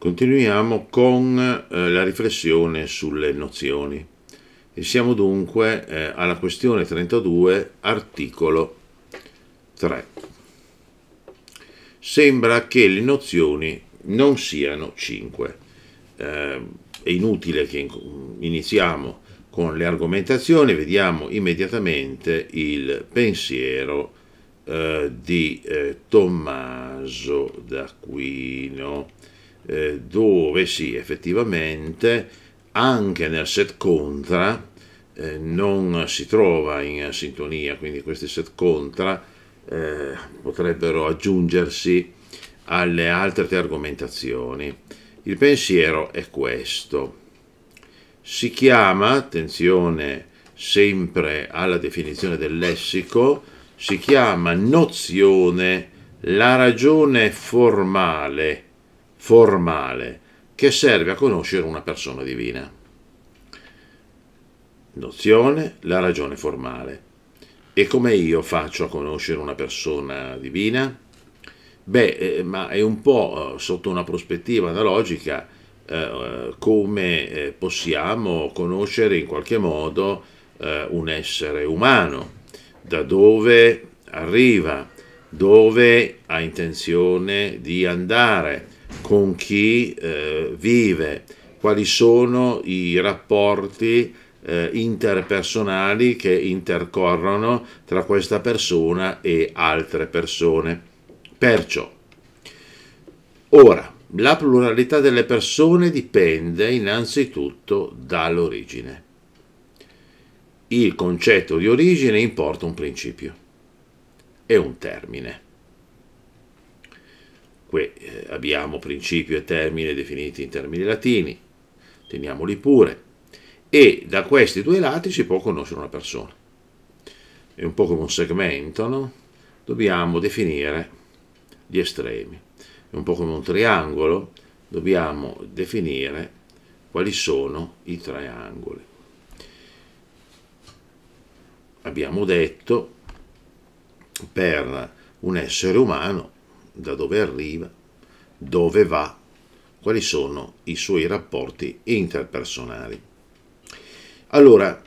Continuiamo con eh, la riflessione sulle nozioni e siamo dunque eh, alla questione 32, articolo 3. Sembra che le nozioni non siano 5. Eh, è inutile che iniziamo con le argomentazioni, vediamo immediatamente il pensiero eh, di eh, Tommaso d'Aquino eh, dove sì, effettivamente anche nel set contra eh, non si trova in sintonia, quindi questi set contra eh, potrebbero aggiungersi alle altre tre argomentazioni. Il pensiero è questo. Si chiama, attenzione sempre alla definizione del lessico, si chiama nozione la ragione formale formale che serve a conoscere una persona divina. Nozione, la ragione formale. E come io faccio a conoscere una persona divina? Beh, eh, ma è un po' eh, sotto una prospettiva analogica eh, eh come eh, possiamo conoscere in qualche modo eh, un essere umano, da dove arriva, dove ha intenzione di andare, con chi eh, vive, quali sono i rapporti eh, interpersonali che intercorrono tra questa persona e altre persone. Perciò, ora, la pluralità delle persone dipende innanzitutto dall'origine. Il concetto di origine importa un principio è un termine abbiamo principio e termine definiti in termini latini, teniamoli pure, e da questi due lati si può conoscere una persona. È un po' come un segmento, no? Dobbiamo definire gli estremi. È un po' come un triangolo, dobbiamo definire quali sono i tre angoli. Abbiamo detto per un essere umano da dove arriva, dove va, quali sono i suoi rapporti interpersonali. Allora,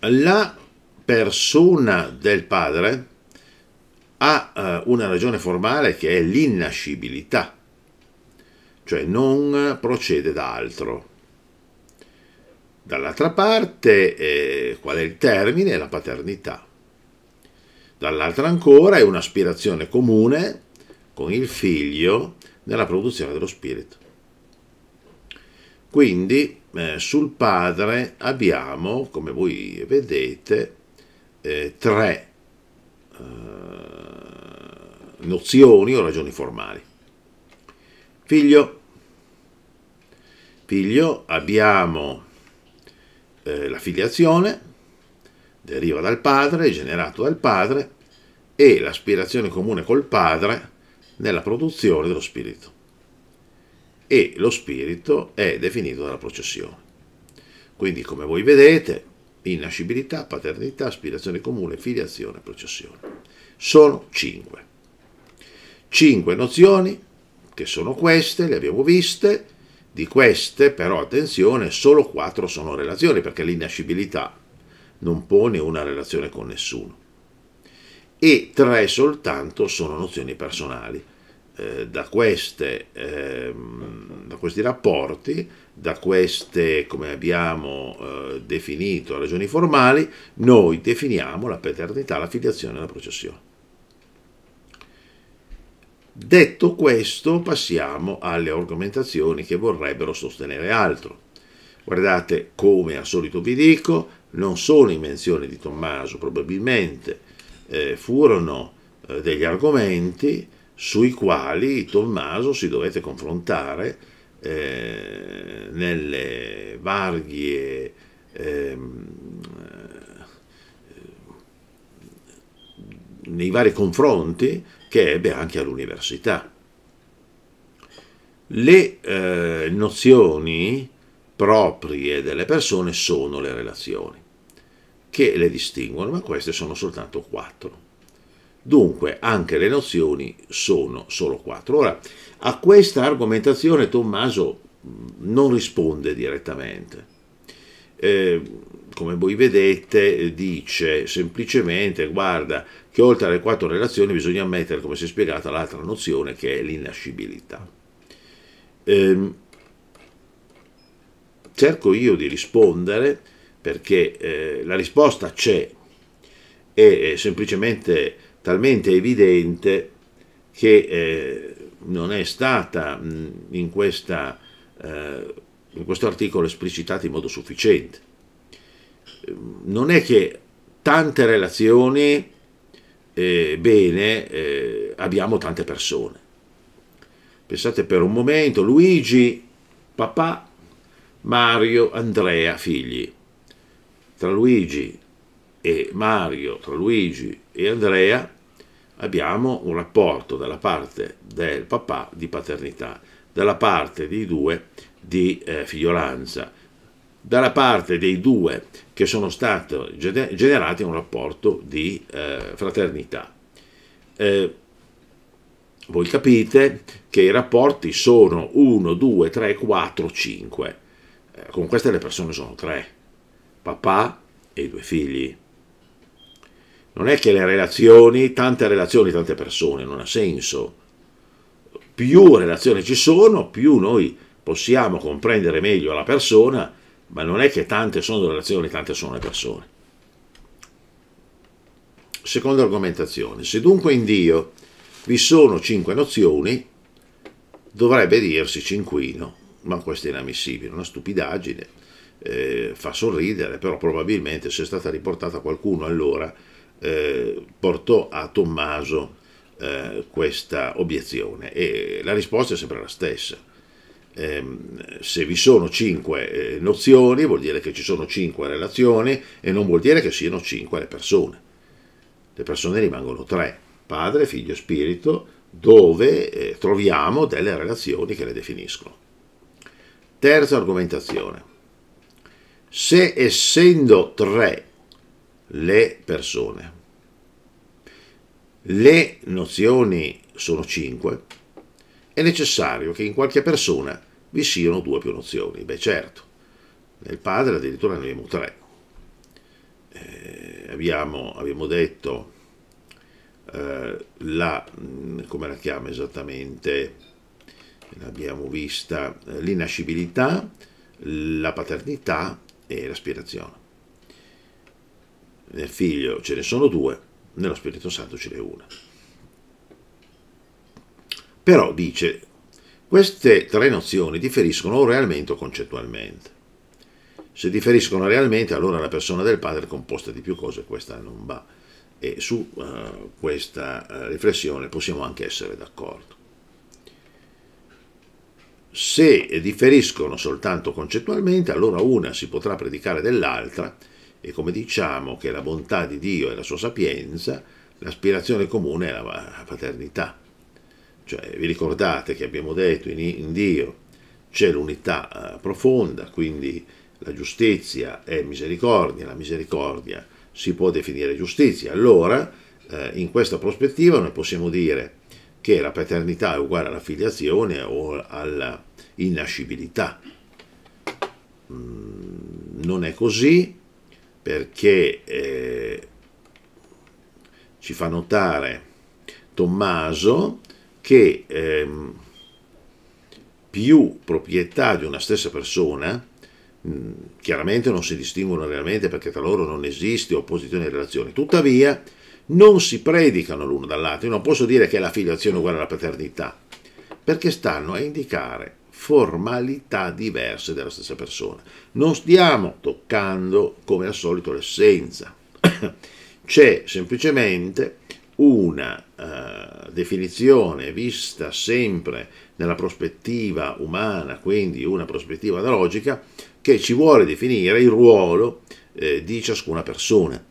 la persona del padre ha eh, una ragione formale che è l'innascibilità, cioè non procede da altro. Dall'altra parte, eh, qual è il termine? La paternità. Dall'altra ancora è un'aspirazione comune con il figlio nella produzione dello spirito. Quindi eh, sul padre abbiamo, come voi vedete, eh, tre eh, nozioni o ragioni formali. Figlio, figlio abbiamo eh, la filiazione, deriva dal padre, generato dal padre, e l'aspirazione comune col padre, nella produzione dello spirito e lo spirito è definito dalla processione. Quindi come voi vedete, innascibilità, paternità, aspirazione comune, filiazione, processione. Sono cinque. Cinque nozioni che sono queste, le abbiamo viste, di queste però attenzione, solo quattro sono relazioni perché l'innascibilità non pone una relazione con nessuno e tre soltanto sono nozioni personali. Eh, da, queste, ehm, da, questi rapporti, da queste, come abbiamo eh, definito, ragioni formali, noi definiamo la paternità, la filiazione e la processione. Detto questo, passiamo alle argomentazioni che vorrebbero sostenere altro. Guardate, come al solito vi dico, non sono invenzioni di Tommaso, probabilmente, eh, furono eh, degli argomenti sui quali Tommaso si dovette confrontare eh, nelle varie ehm, eh, nei vari confronti che ebbe anche all'università. Le eh, nozioni proprie delle persone sono le relazioni che le distinguono, ma queste sono soltanto quattro. Dunque anche le nozioni sono solo quattro. Ora, a questa argomentazione Tommaso mm, non risponde direttamente. Eh, come voi vedete, dice semplicemente, guarda, che oltre alle quattro relazioni bisogna mettere, come si è spiegata, l'altra nozione che è l'innascibilità. Eh, cerco io di rispondere perché eh, la risposta c'è, è, eh, semplicemente talmente evidente che eh, non è stata mh, in, questa, eh, in questo articolo esplicitata in modo sufficiente. Ehm, non è che tante relazioni, eh, bene, eh, abbiamo tante persone. Pensate per un momento, Luigi, papà, Mario, Andrea, figli tra Luigi e Mario, tra Luigi e Andrea, abbiamo un rapporto dalla parte del papà di paternità, dalla parte dei due di eh, figliolanza, dalla parte dei due che sono stati generati un rapporto di eh, fraternità. Eh, voi capite che i rapporti sono 1, 2, 3, 4, 5. con queste le persone sono 3 papà e i due figli. Non è che le relazioni, tante relazioni, tante persone, non ha senso. Più relazioni ci sono, più noi possiamo comprendere meglio la persona, ma non è che tante sono le relazioni, tante sono le persone. Seconda argomentazione. Se dunque in Dio vi sono cinque nozioni, dovrebbe dirsi cinquino, ma questo è inammissibile, una stupidaggine eh, fa sorridere, però probabilmente se è stata riportata qualcuno allora eh, portò a Tommaso eh, questa obiezione e la risposta è sempre la stessa. Ehm, se vi sono cinque eh, nozioni vuol dire che ci sono cinque relazioni e non vuol dire che siano cinque le persone. Le persone rimangono tre, padre, figlio e spirito, dove eh, troviamo delle relazioni che le definiscono. Terza argomentazione se essendo tre le persone, le nozioni sono cinque, è necessario che in qualche persona vi siano due più nozioni. Beh certo, nel padre addirittura ne abbiamo tre. Eh, abbiamo, abbiamo, detto eh, la, mm, come la chiama esattamente, l'abbiamo vista, eh, l'inascibilità, la paternità e l'aspirazione. Nel figlio ce ne sono due, nello Spirito Santo ce n'è una. Però dice, queste tre nozioni differiscono o realmente o concettualmente. Se differiscono realmente, allora la persona del padre è composta di più cose, questa non va. E su uh, questa uh, riflessione possiamo anche essere d'accordo. Se differiscono soltanto concettualmente, allora una si potrà predicare dell'altra e come diciamo che la bontà di Dio è la sua sapienza, l'aspirazione comune è la paternità. Cioè, vi ricordate che abbiamo detto in, in Dio c'è l'unità eh, profonda, quindi la giustizia è misericordia, la misericordia si può definire giustizia. Allora, eh, in questa prospettiva noi possiamo dire che la paternità è uguale alla filiazione o alla innascibilità. Mm, non è così perché eh, ci fa notare Tommaso che eh, più proprietà di una stessa persona mm, chiaramente non si distinguono realmente perché tra loro non esiste opposizione e relazione. Tuttavia, non si predicano l'uno dall'altro. Io non posso dire che la filiazione è uguale alla paternità, perché stanno a indicare formalità diverse della stessa persona. Non stiamo toccando, come al solito, l'essenza. C'è semplicemente una uh, definizione vista sempre nella prospettiva umana, quindi una prospettiva analogica, che ci vuole definire il ruolo eh, di ciascuna persona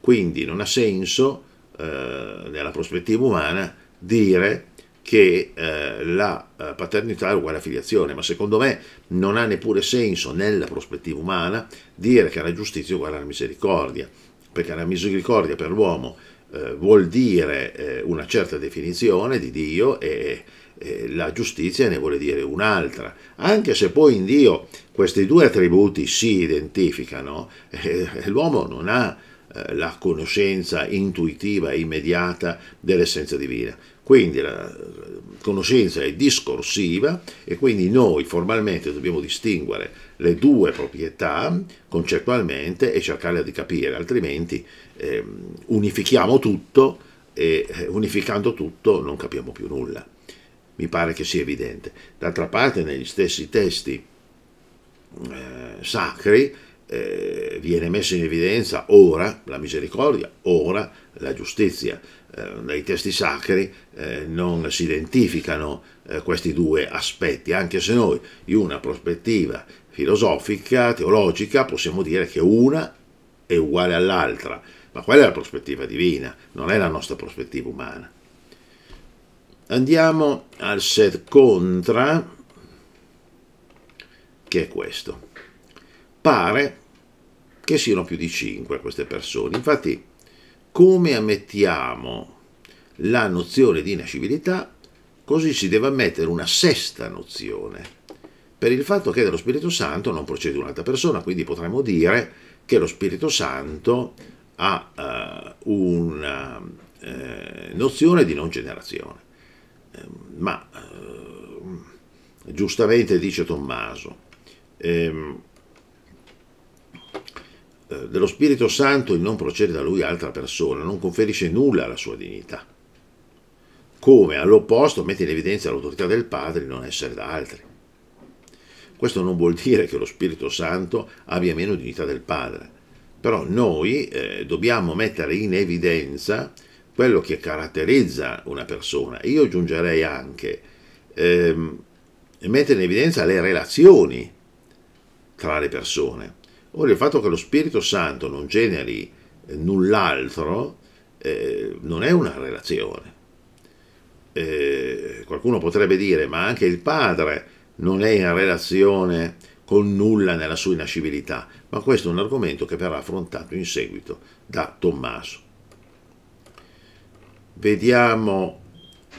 quindi non ha senso, eh, nella prospettiva umana, dire che eh, la eh, paternità è uguale a filiazione, ma secondo me non ha neppure senso nella prospettiva umana dire che la giustizia è uguale alla misericordia, perché la misericordia per l'uomo eh, vuol dire eh, una certa definizione di Dio e, e la giustizia ne vuole dire un'altra, anche se poi in Dio questi due attributi si identificano, eh, l'uomo non ha eh, la conoscenza intuitiva e immediata dell'essenza divina. Quindi la conoscenza è discorsiva e quindi noi formalmente dobbiamo distinguere le due proprietà concettualmente e cercare di capire, altrimenti eh, unifichiamo tutto e eh, unificando tutto non capiamo più nulla. Mi pare che sia evidente. D'altra parte negli stessi testi eh, sacri eh, viene messa in evidenza ora la misericordia, ora la giustizia. Eh, nei testi sacri eh, non si identificano eh, questi due aspetti, anche se noi in una prospettiva filosofica, teologica, possiamo dire che una è uguale all'altra, ma quella è la prospettiva divina, non è la nostra prospettiva umana. Andiamo al set contra, che è questo pare che siano più di 5 queste persone. Infatti, come ammettiamo la nozione di nascibilità, così si deve ammettere una sesta nozione, per il fatto che dallo Spirito Santo non procede un'altra persona, quindi potremmo dire che lo Spirito Santo ha uh, una uh, nozione di non generazione. Uh, ma eh, giustamente dice Tommaso, ehm, eh, dello Spirito Santo il non procede da lui altra persona non conferisce nulla alla sua dignità, come all'opposto mette in evidenza l'autorità del Padre di non essere da altri. Questo non vuol dire che lo Spirito Santo abbia meno dignità del Padre, però noi eh, dobbiamo mettere in evidenza quello che caratterizza una persona. Io aggiungerei anche ehm, mettere in evidenza le relazioni tra le persone Ora il fatto che lo Spirito Santo non generi eh, null'altro eh, non è una relazione. Eh, qualcuno potrebbe dire, ma anche il Padre non è in relazione con nulla nella sua inascibilità, ma questo è un argomento che verrà affrontato in seguito da Tommaso. Vediamo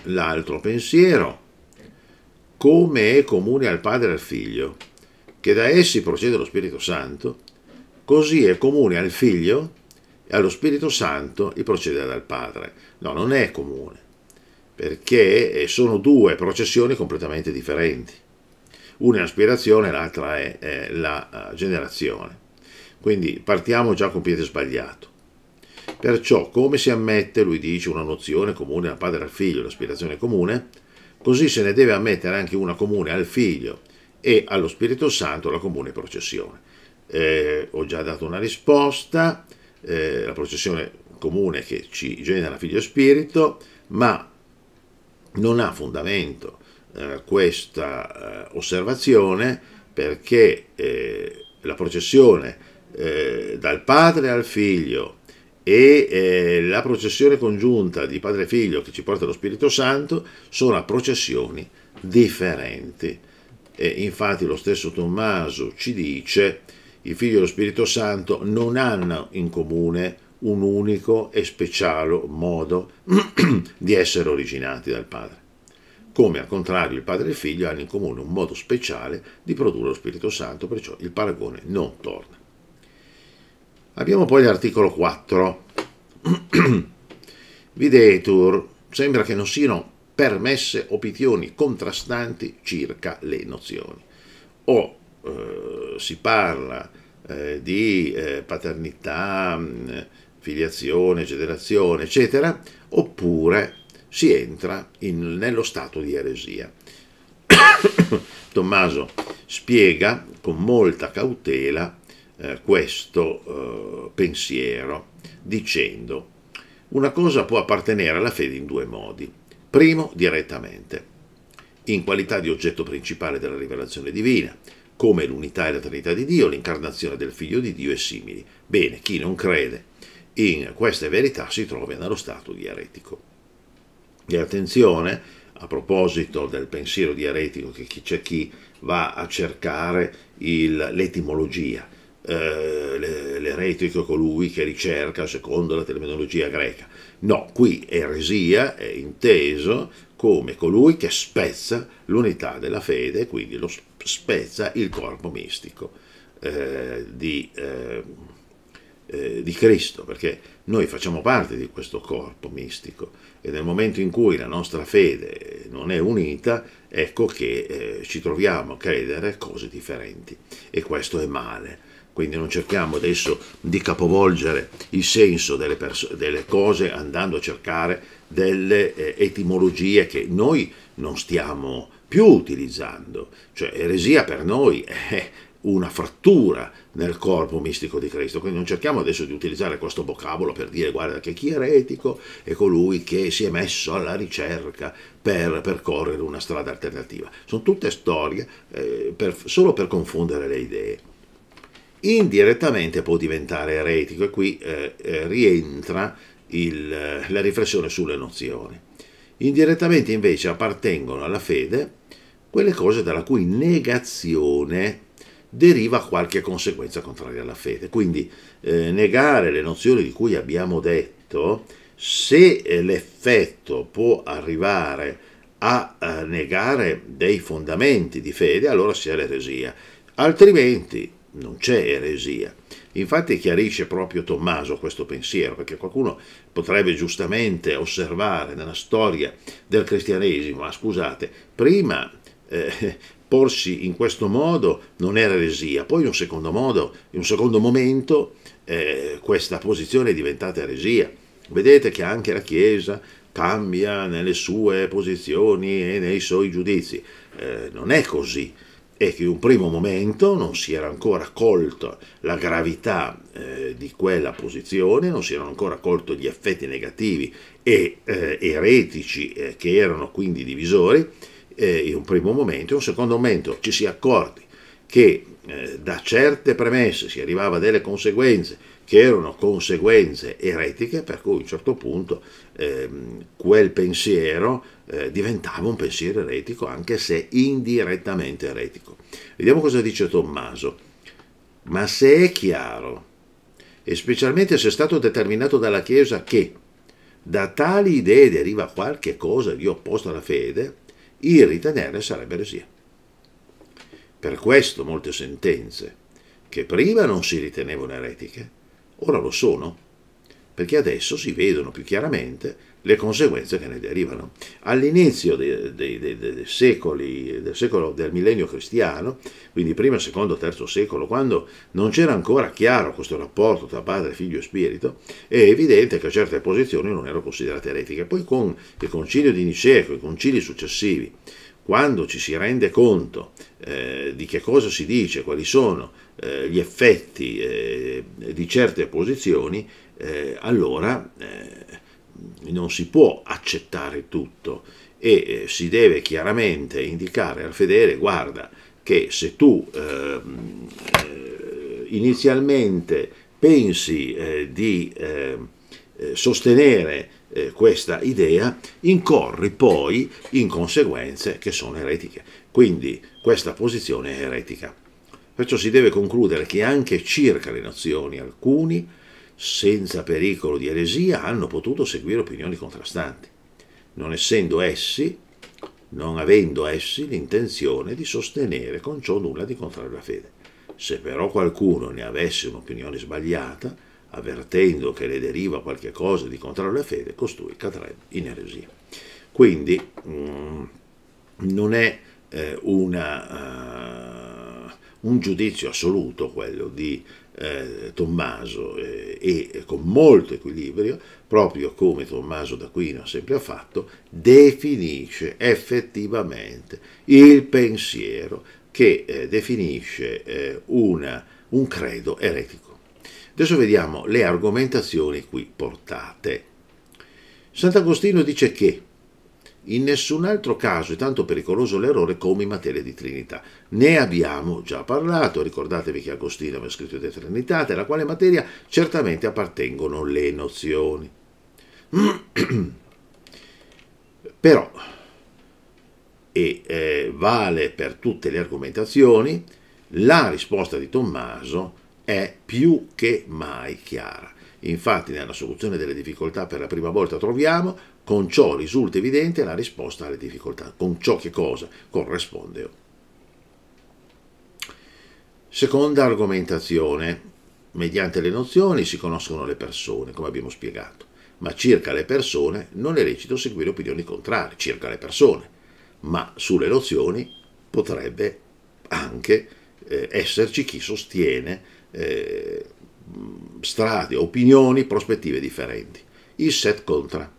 l'altro pensiero, come è comune al padre e al figlio che da essi procede lo Spirito Santo, così è comune al Figlio e allo Spirito Santo il procedere dal Padre. No, non è comune, perché sono due processioni completamente differenti. Una è l'aspirazione, l'altra è, è la eh, generazione. Quindi partiamo già con piede sbagliato. Perciò, come si ammette, lui dice, una nozione comune al padre e al figlio, l'aspirazione comune, così se ne deve ammettere anche una comune al figlio e allo Spirito Santo la comune processione. Eh, ho già dato una risposta, eh, la processione comune che ci genera Figlio e Spirito, ma non ha fondamento eh, questa eh, osservazione perché eh, la processione eh, dal Padre al Figlio e la processione congiunta di Padre e Figlio che ci porta allo Spirito Santo sono a processioni differenti. E infatti lo stesso Tommaso ci dice, i figli dello Spirito Santo non hanno in comune un unico e speciale modo di essere originati dal Padre. Come al contrario il Padre e il Figlio hanno in comune un modo speciale di produrre lo Spirito Santo, perciò il paragone non torna. Abbiamo poi l'articolo 4. Videtur, sembra che non siano permesse opinioni contrastanti circa le nozioni. O eh, si parla eh, di eh, paternità, mh, mm, filiazione, generazione, eccetera, oppure si entra in, nello stato di eresia. Tommaso spiega con molta cautela eh, questo eh, pensiero dicendo una cosa può appartenere alla fede in due modi Primo, direttamente, in qualità di oggetto principale della rivelazione divina, come l'unità e la Trinità di Dio, l'incarnazione del Figlio di Dio e simili. Bene, chi non crede in queste verità si trova nello stato di eretico. E attenzione, a proposito del pensiero di eretico, che c'è chi va a cercare l'etimologia eh, l'eretico colui che ricerca secondo la terminologia greca. No, qui eresia è inteso come colui che spezza l'unità della fede, quindi lo spezza il corpo mistico eh, di, eh, eh, di, Cristo, perché noi facciamo parte di questo corpo mistico e nel momento in cui la nostra fede non è unita, ecco che eh, ci troviamo a credere cose differenti e questo è male quindi non cerchiamo adesso di capovolgere il senso delle, delle cose andando a cercare delle eh, etimologie che noi non stiamo più utilizzando, cioè eresia per noi è una frattura nel corpo mistico di Cristo. Quindi non cerchiamo adesso di utilizzare questo vocabolo per dire guarda che chi è eretico è colui che si è messo alla ricerca per percorrere una strada alternativa. Sono tutte storie eh, per, solo per confondere le idee indirettamente può diventare eretico e qui eh, eh rientra il, eh, la riflessione sulle nozioni. Indirettamente invece appartengono alla fede quelle cose dalla cui negazione deriva qualche conseguenza contraria alla fede. Quindi eh, negare le nozioni di cui abbiamo detto, se eh, l'effetto può arrivare a, a negare dei fondamenti di fede, allora sia l'eresia. Altrimenti non c'è eresia. Infatti chiarisce proprio Tommaso questo pensiero, perché qualcuno potrebbe giustamente osservare nella storia del cristianesimo, ah, scusate, prima eh, porsi in questo modo non era eresia, poi in un secondo modo, in un secondo momento, eh, questa posizione è diventata eresia. Vedete che anche la Chiesa cambia nelle sue posizioni e nei suoi giudizi. Eh, non è così è che in un primo momento non si era ancora colto la gravità eh, di quella posizione, non si erano ancora colto gli effetti negativi e eh, eretici eh, che erano quindi divisori, eh, in un primo momento, in un secondo momento ci si è accorti che eh, da certe premesse si arrivava a delle conseguenze che erano conseguenze eretiche, per cui a un certo punto ehm, quel pensiero eh, diventava un pensiero eretico, anche se indirettamente eretico. Vediamo cosa dice Tommaso. Ma se è chiaro, e specialmente se è stato determinato dalla Chiesa che da tali idee deriva qualche cosa di opposto alla fede, il ritenere sarebbe eresia. Per questo molte sentenze, che prima non si ritenevano eretiche, ora lo sono, perché adesso si vedono più chiaramente le conseguenze che ne derivano. All'inizio dei, dei, dei, dei secoli, del secolo del millennio cristiano, quindi primo, secondo, terzo secolo, quando non c'era ancora chiaro questo rapporto tra padre, figlio e spirito, è evidente che certe posizioni non erano considerate eretiche. Poi con il concilio di Nicea i concili successivi quando ci si rende conto eh, di che cosa si dice, quali sono eh, gli effetti eh, di certe posizioni, eh, allora eh, non si può accettare tutto e eh, si deve chiaramente indicare al fedele, guarda, che se tu ehm, inizialmente pensi di sostenere eh, questa idea incorri poi in conseguenze che sono eretiche. Quindi questa posizione è eretica. Perciò si deve concludere che anche circa le nozioni alcuni, senza pericolo di eresia, hanno potuto seguire opinioni contrastanti, non essendo essi, non avendo essi l'intenzione di sostenere con ciò nulla di contrario alla fede. Se però qualcuno ne avesse un'opinione sbagliata, avvertendo che le deriva qualche cosa di contrario alla fede, costui cadrebbe in eresia. Quindi mh, mm, non è eh, una, uh, un giudizio assoluto quello di eh, Tommaso eh, e con molto equilibrio, proprio come Tommaso d'Aquino ha sempre fatto, definisce effettivamente il pensiero che eh, definisce eh, una, un credo eretico. Adesso vediamo le argomentazioni qui portate. Sant'Agostino dice che in nessun altro caso è tanto pericoloso l'errore come in materia di Trinità. Ne abbiamo già parlato, ricordatevi che Agostino aveva scritto di Trinità, alla quale materia certamente appartengono le nozioni. Però, e eh, vale per tutte le argomentazioni, la risposta di Tommaso è più che mai chiara. Infatti nella soluzione delle difficoltà per la prima volta troviamo con ciò risulta evidente la risposta alle difficoltà, con ciò che cosa corrisponde. Seconda argomentazione. Mediante le nozioni si conoscono le persone, come abbiamo spiegato, ma circa le persone non è lecito seguire opinioni contrarie, circa le persone, ma sulle nozioni potrebbe anche eh, esserci chi sostiene eh, strade, opinioni, prospettive differenti. Il set contra.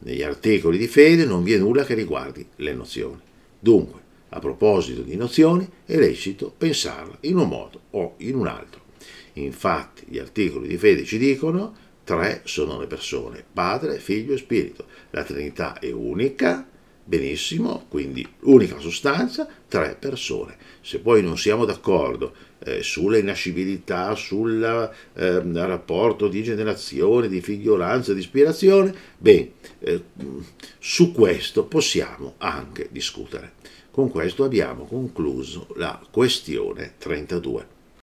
Negli articoli di fede non vi è nulla che riguardi le nozioni. Dunque, a proposito di nozioni, è lecito pensarla in un modo o in un altro. Infatti, gli articoli di fede ci dicono tre sono le persone, Padre, Figlio e Spirito. La Trinità è unica, benissimo, quindi unica sostanza, tre persone. Se poi non siamo d'accordo eh, sulla inascibilità, sul eh, rapporto di generazione, di figliolanza, di ispirazione, beh, eh, su questo possiamo anche discutere. Con questo abbiamo concluso la questione 32.